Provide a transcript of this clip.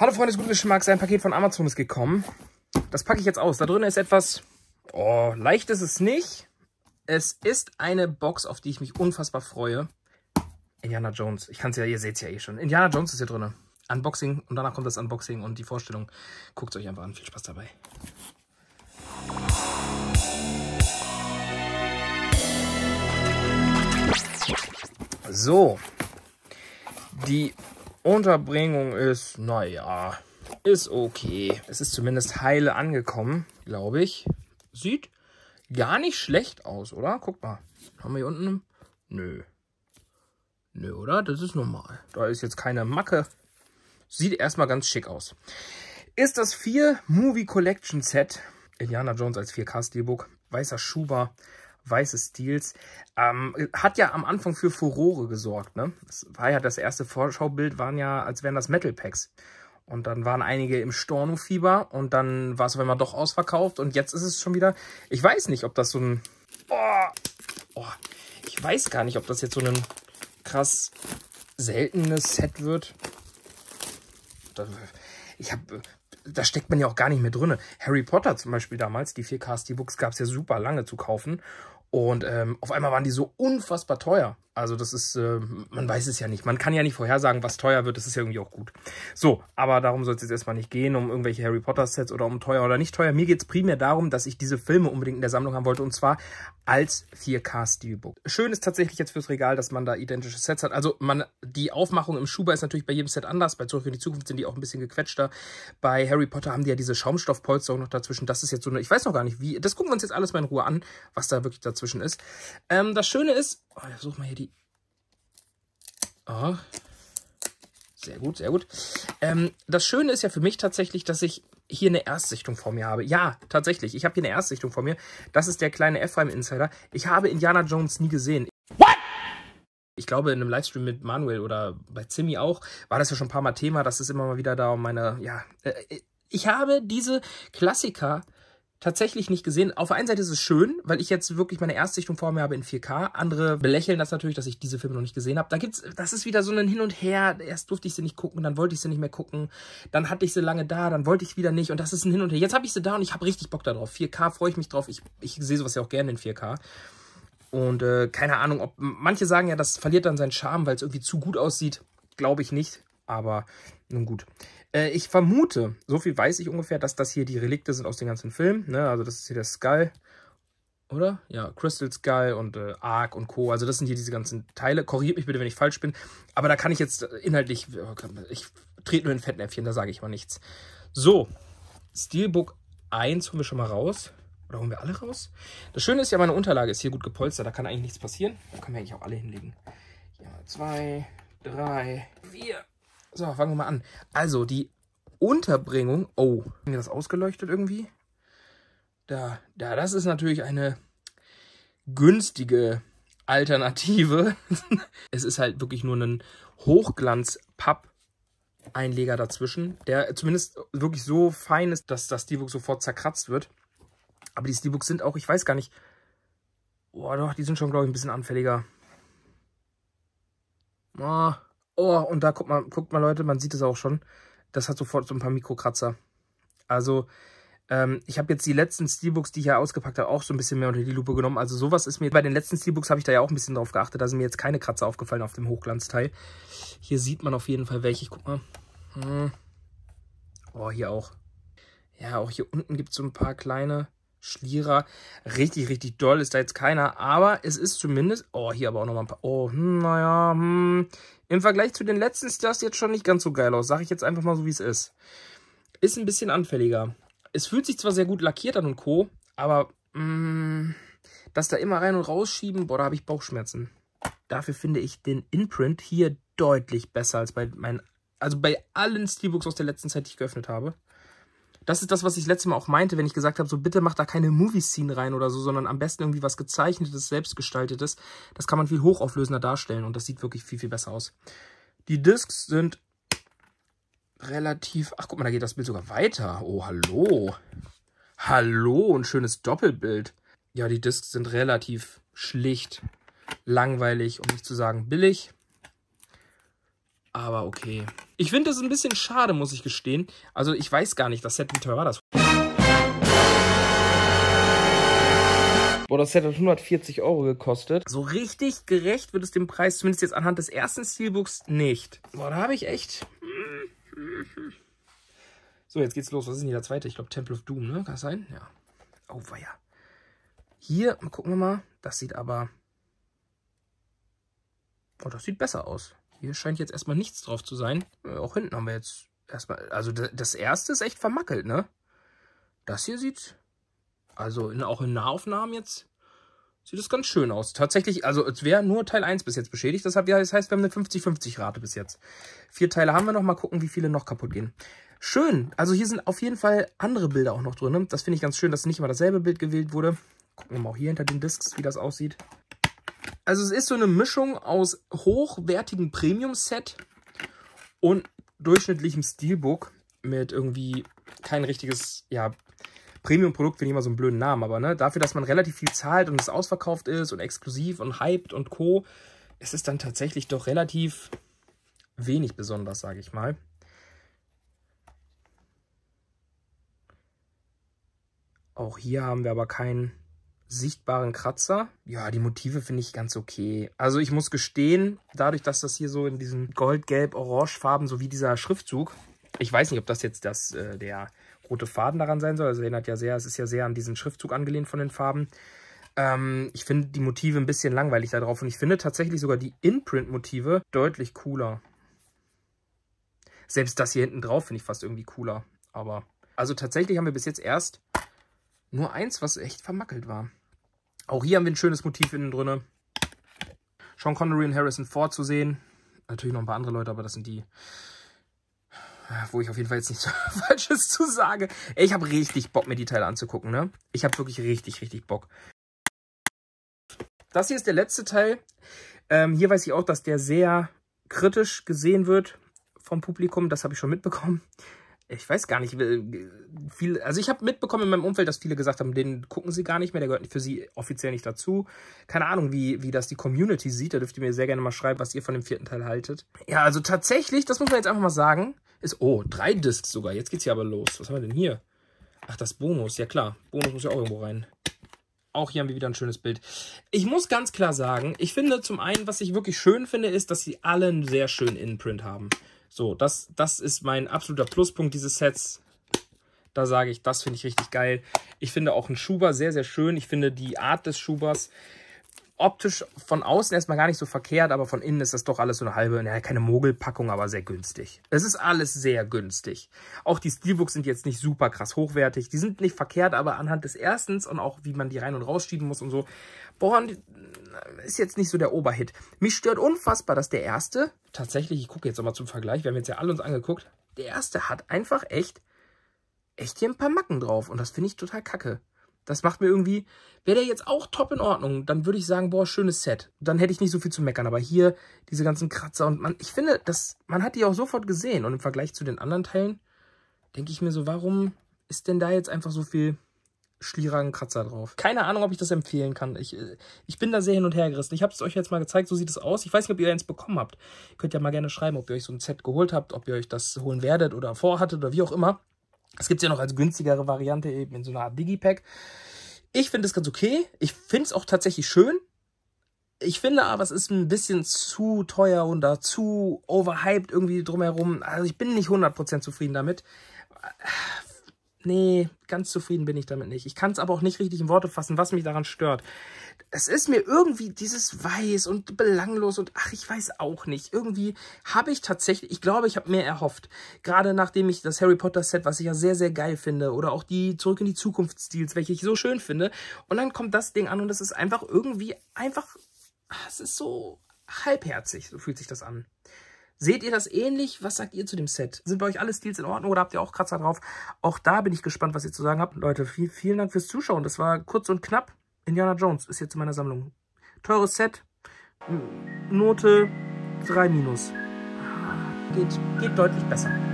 Hallo Freunde des guten Geschmacks, ein Paket von Amazon ist gekommen. Das packe ich jetzt aus. Da drin ist etwas, oh, leicht ist es nicht. Es ist eine Box, auf die ich mich unfassbar freue. Indiana Jones. Ich kann es ja, ihr seht es ja eh schon. Indiana Jones ist hier drin. Unboxing und danach kommt das Unboxing und die Vorstellung. Guckt es euch einfach an. Viel Spaß dabei. So. Die Unterbringung ist, naja, ist okay. Es ist zumindest heile angekommen, glaube ich. Sieht gar nicht schlecht aus, oder? Guck mal. Haben wir hier unten? Nö. Nö, oder? Das ist normal. Da ist jetzt keine Macke. Sieht erstmal ganz schick aus. Ist das 4 Movie Collection Set. Indiana Jones als 4K-Steelbook. Weißer Schuber weiße Stils. Ähm, hat ja am Anfang für Furore gesorgt, ne? Das war ja das erste Vorschaubild, waren ja, als wären das Metal Packs. Und dann waren einige im Storno-Fieber und dann war es auf einmal doch ausverkauft und jetzt ist es schon wieder. Ich weiß nicht, ob das so ein. Oh, oh, ich weiß gar nicht, ob das jetzt so ein krass seltenes Set wird. Ich habe da steckt man ja auch gar nicht mehr drin. Harry Potter zum Beispiel damals, die 4K die Books gab es ja super lange zu kaufen. Und ähm, auf einmal waren die so unfassbar teuer. Also das ist, äh, man weiß es ja nicht. Man kann ja nicht vorhersagen, was teuer wird. Das ist ja irgendwie auch gut. So, aber darum soll es jetzt erstmal nicht gehen, um irgendwelche Harry Potter Sets oder um teuer oder nicht teuer. Mir geht es primär darum, dass ich diese Filme unbedingt in der Sammlung haben wollte und zwar als 4K Steelbook. Schön ist tatsächlich jetzt fürs Regal, dass man da identische Sets hat. Also man, die Aufmachung im Schuber ist natürlich bei jedem Set anders. Bei Zurück in die Zukunft sind die auch ein bisschen gequetschter. Bei Harry Potter haben die ja diese Schaumstoffpolster auch noch dazwischen. Das ist jetzt so eine, ich weiß noch gar nicht wie, das gucken wir uns jetzt alles mal in Ruhe an, was da wirklich dazwischen ist. Ähm, das Schöne ist, Oh, ich suche mal hier die. Oh. Sehr gut, sehr gut. Ähm, das Schöne ist ja für mich tatsächlich, dass ich hier eine Erstsichtung vor mir habe. Ja, tatsächlich. Ich habe hier eine Erstsichtung vor mir. Das ist der kleine Ephraim-Insider. Ich habe Indiana Jones nie gesehen. What? Ich glaube, in einem Livestream mit Manuel oder bei Zimmy auch, war das ja schon ein paar Mal Thema. Das ist immer mal wieder da um meine, ja. Äh, äh, ich habe diese Klassiker tatsächlich nicht gesehen. Auf der einen Seite ist es schön, weil ich jetzt wirklich meine Erstsichtung vor mir habe in 4K. Andere belächeln das natürlich, dass ich diese Filme noch nicht gesehen habe. Da gibt's, das ist wieder so ein Hin und Her. Erst durfte ich sie nicht gucken, dann wollte ich sie nicht mehr gucken. Dann hatte ich sie lange da, dann wollte ich wieder nicht. Und das ist ein Hin und Her. Jetzt habe ich sie da und ich habe richtig Bock darauf. 4K freue ich mich drauf. Ich, ich sehe sowas ja auch gerne in 4K. Und äh, keine Ahnung, ob manche sagen ja, das verliert dann seinen Charme, weil es irgendwie zu gut aussieht. Glaube ich nicht, aber nun gut. Äh, ich vermute, so viel weiß ich ungefähr, dass das hier die Relikte sind aus den ganzen Filmen. Ne? Also das ist hier der Skull, oder? Ja, Crystal Skull und äh, Ark und Co. Also das sind hier diese ganzen Teile. Korrigiert mich bitte, wenn ich falsch bin. Aber da kann ich jetzt äh, inhaltlich, oh ich trete nur in Fettnäpfchen, da sage ich mal nichts. So, Steelbook 1 holen wir schon mal raus. Oder holen wir alle raus? Das Schöne ist ja, meine Unterlage ist hier gut gepolstert. Da kann eigentlich nichts passieren. Da können wir eigentlich auch alle hinlegen. Hier mal zwei, drei, vier, so, fangen wir mal an. Also, die Unterbringung. Oh, mir das ausgeleuchtet irgendwie? Da, da, das ist natürlich eine günstige Alternative. es ist halt wirklich nur ein Hochglanz-Papp-Einleger dazwischen, der zumindest wirklich so fein ist, dass das Steelbook sofort zerkratzt wird. Aber die Steelbooks sind auch, ich weiß gar nicht, boah doch, die sind schon, glaube ich, ein bisschen anfälliger. Ah, Oh, und da guckt mal, guckt mal Leute, man sieht es auch schon. Das hat sofort so ein paar Mikrokratzer. Also, ähm, ich habe jetzt die letzten Steelbooks, die ich ja ausgepackt habe, auch so ein bisschen mehr unter die Lupe genommen. Also sowas ist mir, bei den letzten Steelbooks habe ich da ja auch ein bisschen drauf geachtet. Da sind mir jetzt keine Kratzer aufgefallen auf dem Hochglanzteil. Hier sieht man auf jeden Fall welche. Ich guck mal. Hm. Oh, hier auch. Ja, auch hier unten gibt es so ein paar kleine... Schlierer. Richtig, richtig doll ist da jetzt keiner. Aber es ist zumindest... Oh, hier aber auch nochmal ein paar... Oh, hm, naja, hm. Im Vergleich zu den letzten sieht das jetzt schon nicht ganz so geil aus. Sag ich jetzt einfach mal so, wie es ist. Ist ein bisschen anfälliger. Es fühlt sich zwar sehr gut lackiert an und Co., aber... Mh, hm, das da immer rein und rausschieben, boah, da habe ich Bauchschmerzen. Dafür finde ich den Imprint hier deutlich besser als bei meinen... Also bei allen Steelbooks aus der letzten Zeit, die ich geöffnet habe das ist das, was ich letztes Mal auch meinte, wenn ich gesagt habe, so bitte mach da keine Movie-Scene rein oder so, sondern am besten irgendwie was gezeichnetes, selbstgestaltetes. Das kann man viel hochauflösender darstellen und das sieht wirklich viel, viel besser aus. Die Discs sind relativ... Ach, guck mal, da geht das Bild sogar weiter. Oh, hallo. Hallo, ein schönes Doppelbild. Ja, die Discs sind relativ schlicht, langweilig, um nicht zu sagen billig. Aber okay. Ich finde das ein bisschen schade, muss ich gestehen. Also ich weiß gar nicht, das Set, wie teuer war das? Boah, das Set hat 140 Euro gekostet. So richtig gerecht wird es dem Preis, zumindest jetzt anhand des ersten Steelbooks, nicht. Boah, da habe ich echt... So, jetzt geht's los. Was ist denn hier der zweite? Ich glaube, Temple of Doom, ne? Kann das sein? Ja. Oh, weia. Hier, gucken wir mal. Das sieht aber... Oh, das sieht besser aus. Hier scheint jetzt erstmal nichts drauf zu sein. Äh, auch hinten haben wir jetzt erstmal... Also das erste ist echt vermackelt, ne? Das hier sieht... Also in, auch in Nahaufnahmen jetzt sieht es ganz schön aus. Tatsächlich, also es wäre nur Teil 1 bis jetzt beschädigt. Das heißt, wir haben eine 50-50-Rate bis jetzt. Vier Teile haben wir noch. Mal gucken, wie viele noch kaputt gehen. Schön. Also hier sind auf jeden Fall andere Bilder auch noch drin. Das finde ich ganz schön, dass nicht immer dasselbe Bild gewählt wurde. Gucken wir mal auch hier hinter den Discs, wie das aussieht. Also es ist so eine Mischung aus hochwertigem Premium-Set und durchschnittlichem Steelbook mit irgendwie kein richtiges, ja, Premium-Produkt finde ich immer so einen blöden Namen, aber ne, dafür, dass man relativ viel zahlt und es ausverkauft ist und exklusiv und hyped und co., es ist dann tatsächlich doch relativ wenig besonders, sage ich mal. Auch hier haben wir aber keinen sichtbaren Kratzer. Ja, die Motive finde ich ganz okay. Also ich muss gestehen, dadurch, dass das hier so in diesen gold-gelb-orange-Farben, so wie dieser Schriftzug, ich weiß nicht, ob das jetzt das, äh, der rote Faden daran sein soll. Also erinnert ja sehr, es ist ja sehr an diesen Schriftzug angelehnt von den Farben. Ähm, ich finde die Motive ein bisschen langweilig da drauf und ich finde tatsächlich sogar die Inprint-Motive deutlich cooler. Selbst das hier hinten drauf finde ich fast irgendwie cooler. Aber also tatsächlich haben wir bis jetzt erst nur eins, was echt vermackelt war. Auch hier haben wir ein schönes Motiv innen drin. Sean Connery und Harrison Ford zu sehen. Natürlich noch ein paar andere Leute, aber das sind die, wo ich auf jeden Fall jetzt nichts Falsches zu sage. Ich habe richtig Bock, mir die Teile anzugucken, ne? Ich habe wirklich richtig, richtig Bock. Das hier ist der letzte Teil. Ähm, hier weiß ich auch, dass der sehr kritisch gesehen wird vom Publikum. Das habe ich schon mitbekommen ich weiß gar nicht, äh, viel, also ich habe mitbekommen in meinem Umfeld, dass viele gesagt haben, den gucken sie gar nicht mehr, der gehört für sie offiziell nicht dazu. Keine Ahnung, wie, wie das die Community sieht, da dürft ihr mir sehr gerne mal schreiben, was ihr von dem vierten Teil haltet. Ja, also tatsächlich, das muss man jetzt einfach mal sagen, ist, oh, drei Discs sogar, jetzt geht's hier aber los. Was haben wir denn hier? Ach, das Bonus, ja klar, Bonus muss ja auch irgendwo rein. Auch hier haben wir wieder ein schönes Bild. Ich muss ganz klar sagen, ich finde zum einen, was ich wirklich schön finde, ist, dass sie alle einen sehr schönen Inprint haben. So, das, das ist mein absoluter Pluspunkt dieses Sets. Da sage ich, das finde ich richtig geil. Ich finde auch einen Schuber sehr, sehr schön. Ich finde die Art des Schubers optisch von außen erstmal gar nicht so verkehrt, aber von innen ist das doch alles so eine halbe, naja, keine Mogelpackung, aber sehr günstig. Es ist alles sehr günstig. Auch die Steelbooks sind jetzt nicht super krass hochwertig. Die sind nicht verkehrt, aber anhand des Erstens und auch wie man die rein und rausschieben muss und so, boah, ist jetzt nicht so der Oberhit. Mich stört unfassbar, dass der Erste tatsächlich, ich gucke jetzt nochmal zum Vergleich, wir haben jetzt ja alle uns angeguckt, der erste hat einfach echt, echt hier ein paar Macken drauf. Und das finde ich total kacke. Das macht mir irgendwie, wäre der jetzt auch top in Ordnung, dann würde ich sagen, boah, schönes Set. Dann hätte ich nicht so viel zu meckern. Aber hier diese ganzen Kratzer und man, ich finde, das, man hat die auch sofort gesehen. Und im Vergleich zu den anderen Teilen denke ich mir so, warum ist denn da jetzt einfach so viel schlierigen Kratzer drauf. Keine Ahnung, ob ich das empfehlen kann. Ich, äh, ich bin da sehr hin und her gerissen. Ich habe es euch jetzt mal gezeigt, so sieht es aus. Ich weiß nicht, ob ihr eins bekommen habt. Ihr könnt ja mal gerne schreiben, ob ihr euch so ein Set geholt habt, ob ihr euch das holen werdet oder vorhattet oder wie auch immer. Es gibt ja noch als günstigere Variante eben in so einer Art Digipack. Ich finde es ganz okay. Ich finde es auch tatsächlich schön. Ich finde aber, es ist ein bisschen zu teuer und da zu overhyped irgendwie drumherum. Also ich bin nicht 100% zufrieden damit nee, ganz zufrieden bin ich damit nicht. Ich kann es aber auch nicht richtig in Worte fassen, was mich daran stört. Es ist mir irgendwie dieses weiß und belanglos und ach, ich weiß auch nicht. Irgendwie habe ich tatsächlich, ich glaube, ich habe mehr erhofft. Gerade nachdem ich das Harry Potter Set, was ich ja sehr, sehr geil finde, oder auch die Zurück in die Zukunft Stils, welche ich so schön finde. Und dann kommt das Ding an und das ist einfach irgendwie einfach, ah, es ist so halbherzig, so fühlt sich das an. Seht ihr das ähnlich? Was sagt ihr zu dem Set? Sind bei euch alle Stils in Ordnung oder habt ihr auch Kratzer drauf? Auch da bin ich gespannt, was ihr zu sagen habt. Leute, viel, vielen Dank fürs Zuschauen. Das war kurz und knapp. Indiana Jones ist jetzt in meiner Sammlung. Teures Set. Note 3 minus. Ah, geht, geht deutlich besser.